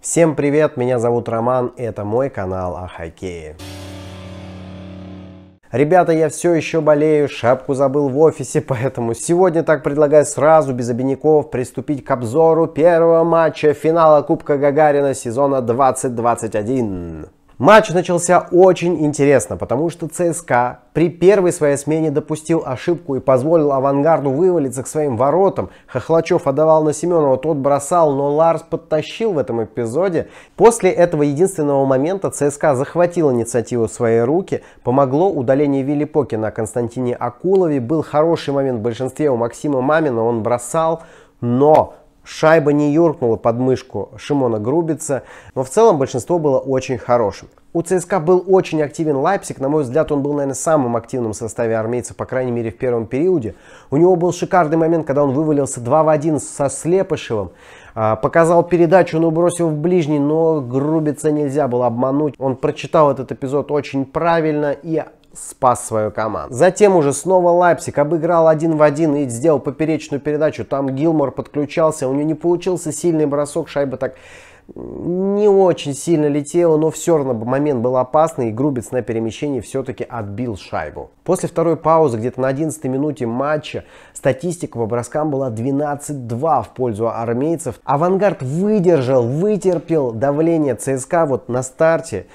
Всем привет, меня зовут Роман, и это мой канал о хоккее. Ребята, я все еще болею, шапку забыл в офисе, поэтому сегодня так предлагаю сразу, без обиняков, приступить к обзору первого матча финала Кубка Гагарина сезона 2021. Матч начался очень интересно, потому что ЦСКА при первой своей смене допустил ошибку и позволил авангарду вывалиться к своим воротам. Хохлачев отдавал на Семенова, тот бросал, но Ларс подтащил в этом эпизоде. После этого единственного момента ЦСКА захватил инициативу в свои руки, помогло удаление Вилли Поки на Константине Акулове, был хороший момент в большинстве у Максима Мамина, он бросал, но Шайба не юркнула под мышку Шимона Грубица, но в целом большинство было очень хорошим. У ЦСКА был очень активен Лайпсик, на мой взгляд, он был, наверное, самым активным в составе армейцев, по крайней мере, в первом периоде. У него был шикарный момент, когда он вывалился 2 в 1 со Слепышевым, а, показал передачу, но бросил в ближний, но Грубица нельзя было обмануть. Он прочитал этот эпизод очень правильно и спас свою команду. Затем уже снова Лайпсик обыграл один в один и сделал поперечную передачу. Там Гилмор подключался, у него не получился сильный бросок, шайба так не очень сильно летела, но все равно момент был опасный, и Грубец на перемещении все-таки отбил шайбу. После второй паузы, где-то на 11 минуте матча, статистика по броскам была 12-2 в пользу армейцев. Авангард выдержал, вытерпел давление ЦСКА вот на старте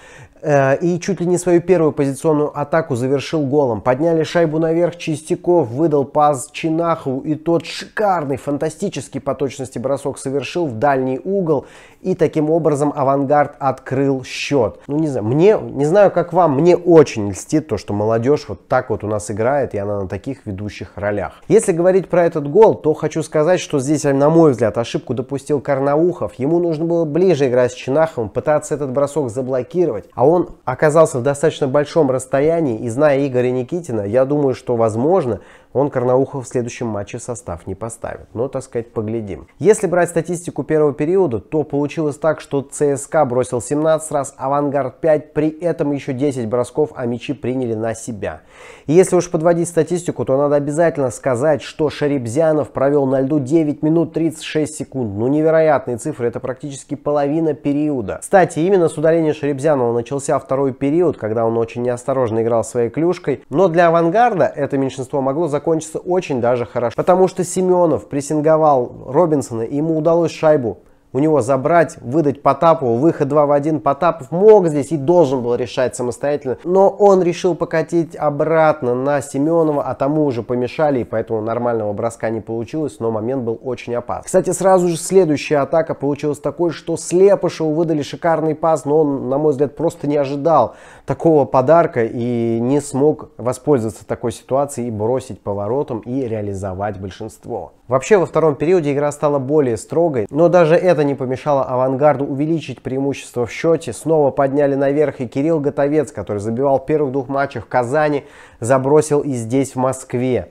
Э, и чуть ли не свою первую позиционную атаку завершил голом. Подняли шайбу наверх, Чистяков выдал пас Чинахову, и тот шикарный, фантастический по точности бросок совершил в дальний угол, и таким образом «Авангард» открыл счет. Ну, не знаю, мне, не знаю, как вам, мне очень льстит то, что молодежь вот так вот у нас играет, и она на таких ведущих ролях. Если говорить про этот гол, то хочу сказать, что здесь, на мой взгляд, ошибку допустил Карнаухов. Ему нужно было ближе играть с Чинаховым, пытаться этот бросок заблокировать, а он он оказался в достаточно большом расстоянии, и зная Игоря Никитина, я думаю, что, возможно, он карнаухов в следующем матче состав не поставит. Но, так сказать, поглядим. Если брать статистику первого периода, то получилось так, что ЦСКА бросил 17 раз, Авангард 5, при этом еще 10 бросков, а мячи приняли на себя. И если уж подводить статистику, то надо обязательно сказать, что Шарибзянов провел на льду 9 минут 36 секунд. Ну, невероятные цифры, это практически половина периода. Кстати, именно с удаления Шарибзянова начался второй период, когда он очень неосторожно играл своей клюшкой. Но для Авангарда это меньшинство могло закончиться закончится очень даже хорошо. Потому что Семенов прессинговал Робинсона, и ему удалось шайбу у него забрать, выдать Потапову, выход 2 в 1. Потапов мог здесь и должен был решать самостоятельно, но он решил покатить обратно на Семенова, а тому уже помешали, и поэтому нормального броска не получилось, но момент был очень опасный. Кстати, сразу же следующая атака получилась такой, что Слепышеву выдали шикарный пас, но он, на мой взгляд, просто не ожидал такого подарка и не смог воспользоваться такой ситуацией и бросить поворотом и реализовать большинство. Вообще, во втором периоде игра стала более строгой, но даже это не помешало «Авангарду» увеличить преимущество в счете. Снова подняли наверх и Кирилл Готовец, который забивал первых двух матчей в Казани, забросил и здесь, в Москве.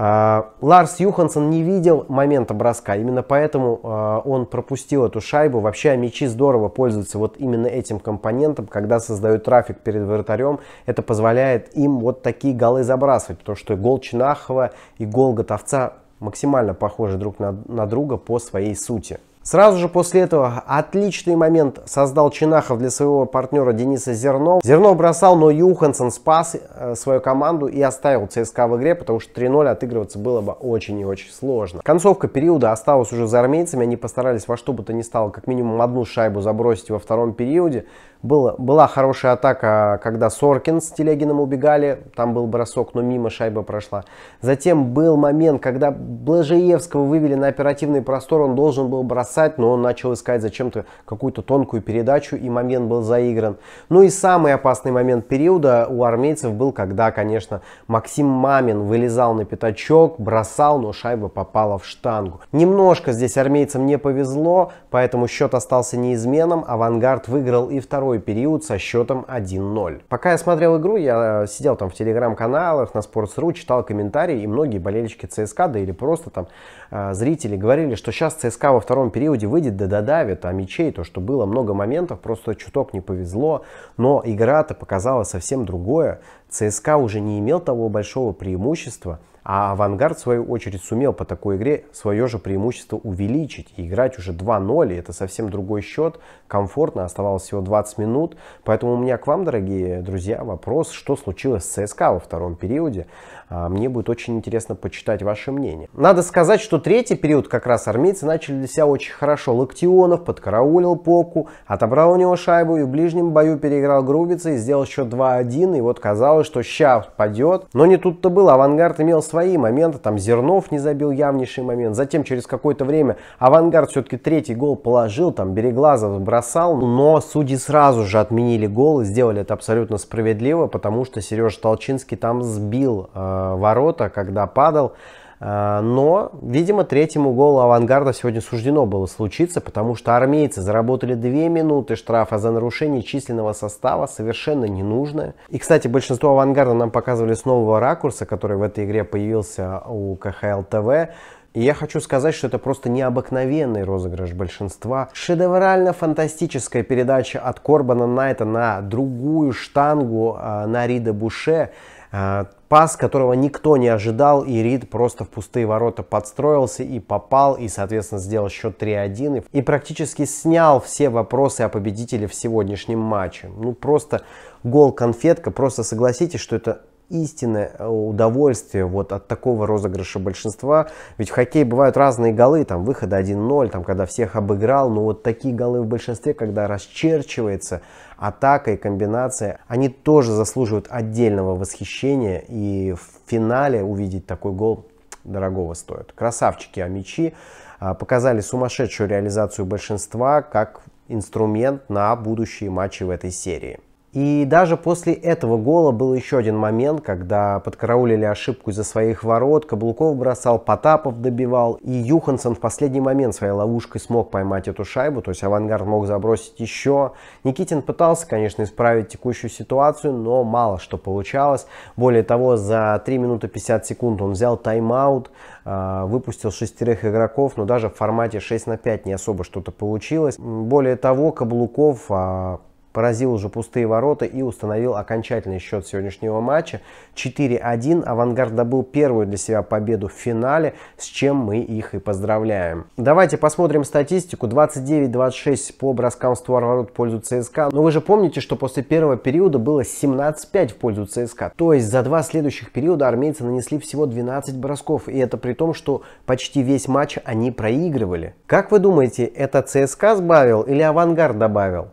А, Ларс Юхансон не видел момента броска, именно поэтому а, он пропустил эту шайбу. Вообще а мячи здорово пользуются вот именно этим компонентом, когда создают трафик перед вратарем. Это позволяет им вот такие голы забрасывать, потому что гол Чинахова и гол Готовца максимально похожи друг на, на друга по своей сути. Сразу же после этого отличный момент создал Чинахов для своего партнера Дениса Зернов. Зернов бросал, но Юхансон спас э, свою команду и оставил ЦСКА в игре, потому что 3-0 отыгрываться было бы очень и очень сложно. Концовка периода осталась уже за армейцами. Они постарались во что бы то ни стало как минимум одну шайбу забросить во втором периоде. Было, была хорошая атака, когда Соркин с Телегином убегали. Там был бросок, но мимо шайба прошла. Затем был момент, когда Блажеевского вывели на оперативный простор. Он должен был бросать бросать, но он начал искать зачем-то какую-то тонкую передачу, и момент был заигран. Ну и самый опасный момент периода у армейцев был, когда, конечно, Максим Мамин вылезал на пятачок, бросал, но шайба попала в штангу. Немножко здесь армейцам не повезло, поэтому счет остался неизменным. Авангард выиграл и второй период со счетом 1-0. Пока я смотрел игру, я э, сидел там в телеграм-каналах, на Sports.ru, читал комментарии, и многие болельщики ЦСКА, да или просто там э, зрители говорили, что сейчас ЦСКА во втором периоде периоде выйдет Дедадавит, а мечей, то, что было много моментов, просто чуток не повезло, но игра-то показала совсем другое. ЦСКА уже не имел того большого преимущества, а «Авангард», в свою очередь, сумел по такой игре свое же преимущество увеличить. И играть уже 2-0, это совсем другой счет, комфортно, оставалось всего 20 минут. Поэтому у меня к вам, дорогие друзья, вопрос, что случилось с ЦСКА во втором периоде. А, мне будет очень интересно почитать ваше мнение. Надо сказать, что третий период как раз армейцы начали для себя очень хорошо. Локтионов подкараулил Поку, отобрал у него шайбу и в ближнем бою переиграл Грубица и сделал счет 2-1. И вот казалось, что сейчас падет. Но не тут-то было. Авангард имел свою свои моменты, там Зернов не забил явнейший момент, затем через какое-то время Авангард все-таки третий гол положил, там Береглазов бросал, но судьи сразу же отменили гол и сделали это абсолютно справедливо, потому что Сережа Толчинский там сбил э, ворота, когда падал, а, но, видимо, третьему голу авангарда сегодня суждено было случиться, потому что армейцы заработали 2 минуты штрафа за нарушение численного состава, совершенно ненужное. И, кстати, большинство авангарда нам показывали с нового ракурса, который в этой игре появился у КХЛ ТВ. И я хочу сказать, что это просто необыкновенный розыгрыш большинства. Шедеврально-фантастическая передача от Корбана Найта на другую штангу а, на Рида Буше – Э, пас, которого никто не ожидал, и Рид просто в пустые ворота подстроился и попал, и, соответственно, сделал счет 3-1, и практически снял все вопросы о победителе в сегодняшнем матче. Ну, просто гол-конфетка, просто согласитесь, что это истинное э, удовольствие вот от такого розыгрыша большинства. Ведь в хоккее бывают разные голы, там выхода 1-0, там когда всех обыграл, но вот такие голы в большинстве, когда расчерчивается атака и комбинация, они тоже заслуживают отдельного восхищения и в финале увидеть такой гол дорогого стоит. Красавчики а мячи а, показали сумасшедшую реализацию большинства как инструмент на будущие матчи в этой серии. И даже после этого гола был еще один момент, когда подкараулили ошибку из-за своих ворот, Каблуков бросал, Потапов добивал, и Юхансон в последний момент своей ловушкой смог поймать эту шайбу, то есть Авангард мог забросить еще. Никитин пытался, конечно, исправить текущую ситуацию, но мало что получалось. Более того, за 3 минуты 50 секунд он взял тайм-аут, а, выпустил шестерых игроков, но даже в формате 6 на 5 не особо что-то получилось. Более того, Каблуков а, поразил уже пустые ворота и установил окончательный счет сегодняшнего матча. 4-1. Авангард добыл первую для себя победу в финале, с чем мы их и поздравляем. Давайте посмотрим статистику. 29-26 по броскам в створ ворот в пользу ЦСКА. Но вы же помните, что после первого периода было 17-5 в пользу ЦСКА. То есть за два следующих периода армейцы нанесли всего 12 бросков. И это при том, что почти весь матч они проигрывали. Как вы думаете, это ЦСКА сбавил или Авангард добавил?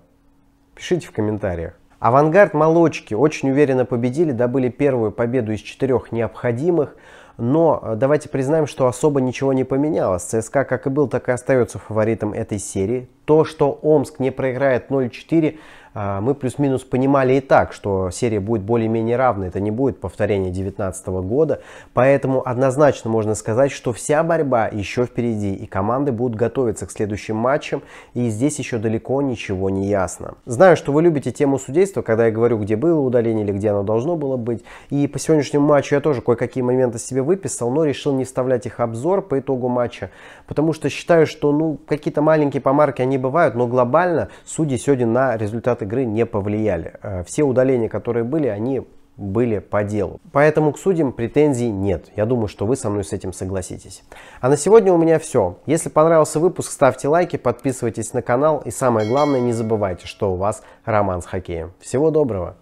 Пишите в комментариях. Авангард молочки очень уверенно победили, добыли первую победу из четырех необходимых. Но э, давайте признаем, что особо ничего не поменялось. ЦСКА как и был, так и остается фаворитом этой серии. То, что Омск не проиграет 0-4, а, мы плюс-минус понимали и так, что серия будет более-менее равна, это не будет повторение 2019 года, поэтому однозначно можно сказать, что вся борьба еще впереди, и команды будут готовиться к следующим матчам, и здесь еще далеко ничего не ясно. Знаю, что вы любите тему судейства, когда я говорю, где было удаление или где оно должно было быть, и по сегодняшнему матчу я тоже кое-какие моменты себе выписал, но решил не вставлять их обзор по итогу матча, потому что считаю, что ну какие-то маленькие помарки они бывают, но глобально судьи сегодня на результаты игры не повлияли. Э, все удаления, которые были, они были по делу. Поэтому к судьям претензий нет. Я думаю, что вы со мной с этим согласитесь. А на сегодня у меня все. Если понравился выпуск, ставьте лайки, подписывайтесь на канал и самое главное, не забывайте, что у вас роман с хоккеем. Всего доброго!